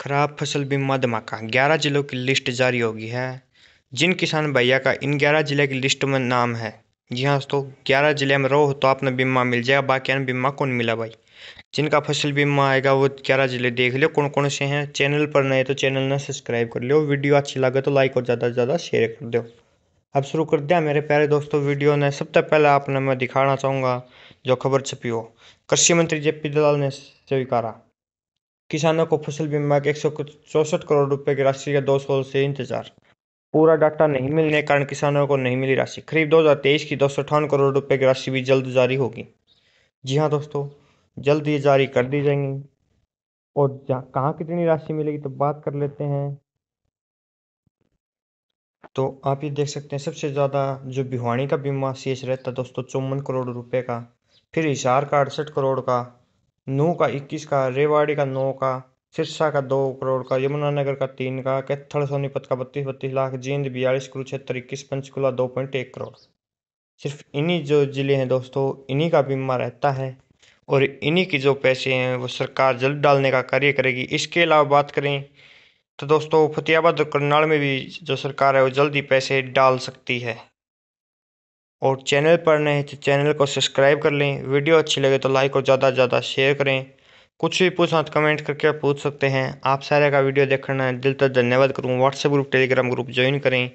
खराब फसल बीमा धमाका ग्यारह जिलों की लिस्ट जारी होगी है जिन किसान भैया का इन ग्यारह जिले की लिस्ट में नाम है जी हाँ दोस्तों ग्यारह जिले में रहो तो आपने बीमा मिल जाएगा बाकी अन्य बीमा कौन मिला भाई जिनका फसल बीमा आएगा वो ग्यारह जिले देख लो कौन कौन से हैं चैनल पर नए तो चैनल ने सब्सक्राइब कर लो वीडियो अच्छी लगे तो लाइक और ज़्यादा से ज़्यादा शेयर कर दो अब शुरू कर दिया मेरे प्यारे दोस्तों वीडियो ने सबसे पहले आपने मैं दिखाना चाहूँगा जो खबर छपी हो कृषि मंत्री जे पी दलाल ने स्वीकारा किसानों को फसल बीमा के एक सौ चौसठ करोड़ रुपए की राशि का दो सौ से इंतजार पूरा डाटा नहीं मिलने के कारण किसानों को नहीं मिली राशि खरीफ 2023 की दो सौ अठावन करोड़ रुपए की राशि भी जल्द जारी होगी जी हाँ दोस्तों जल्द ये जारी कर दी जाएंगी और कहाँ कितनी राशि मिलेगी तो बात कर लेते हैं तो आप ये देख सकते हैं सबसे ज़्यादा जो बिहानी का बीमा शेष रहता दोस्तों चौवन करोड़ रुपए का फिर हिसार का अड़सठ करोड़ का नू का इक्कीस का रेवाड़ी का नौ का सिरसा का दो करोड़ का यमुनानगर का तीन का कैथल सोनीपत का बत्तीस बत्तीस लाख जींद बयालीस कुरुक्षेत्र इक्कीस पंचकूला दो पॉइंट एक करोड़ सिर्फ इन्हीं जो ज़िले हैं दोस्तों इन्हीं का बीमा रहता है और इन्हीं के जो पैसे हैं वो सरकार जल्द डालने का कार्य करेगी इसके अलावा बात करें तो दोस्तों फतेहाबाद और करनाल में भी जो सरकार है वो जल्द ही पैसे डाल सकती है और चैनल पर नए तो चैनल को सब्सक्राइब कर लें वीडियो अच्छी लगे तो लाइक और ज़्यादा से ज़्यादा शेयर करें कुछ भी पूछना तो कमेंट करके पूछ सकते हैं आप सारे का वीडियो देखना है दिल तक धन्यवाद करूँ WhatsApp group Telegram group join करें